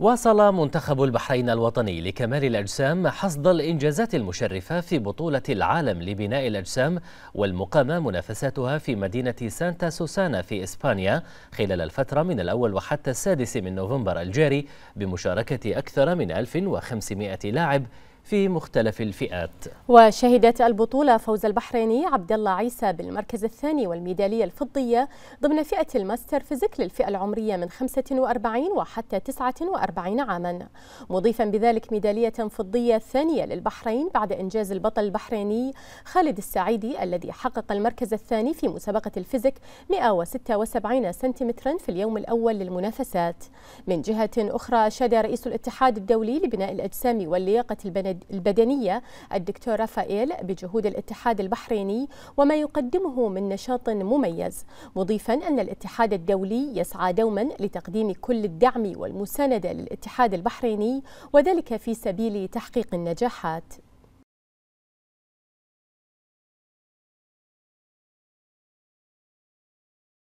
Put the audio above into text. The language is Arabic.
واصل منتخب البحرين الوطني لكمال الأجسام حصد الإنجازات المشرفة في بطولة العالم لبناء الأجسام والمقامة منافساتها في مدينة سانتا سوسانا في إسبانيا خلال الفترة من الأول وحتى السادس من نوفمبر الجاري بمشاركة أكثر من 1500 لاعب في مختلف الفئات وشهدت البطولة فوز البحريني عبد الله عيسى بالمركز الثاني والميدالية الفضية ضمن فئة الماستر فيزيك للفئة العمرية من 45 وحتى 49 عاما مضيفا بذلك ميدالية فضية ثانية للبحرين بعد إنجاز البطل البحريني خالد السعيدي الذي حقق المركز الثاني في مسابقة الفيزيك 176 سنتيمترا في اليوم الأول للمنافسات من جهة أخرى أشاد رئيس الاتحاد الدولي لبناء الأجسام واللياقة البنادية البدنية الدكتور رافائيل بجهود الاتحاد البحريني وما يقدمه من نشاط مميز مضيفا أن الاتحاد الدولي يسعى دوما لتقديم كل الدعم والمساندة للاتحاد البحريني وذلك في سبيل تحقيق النجاحات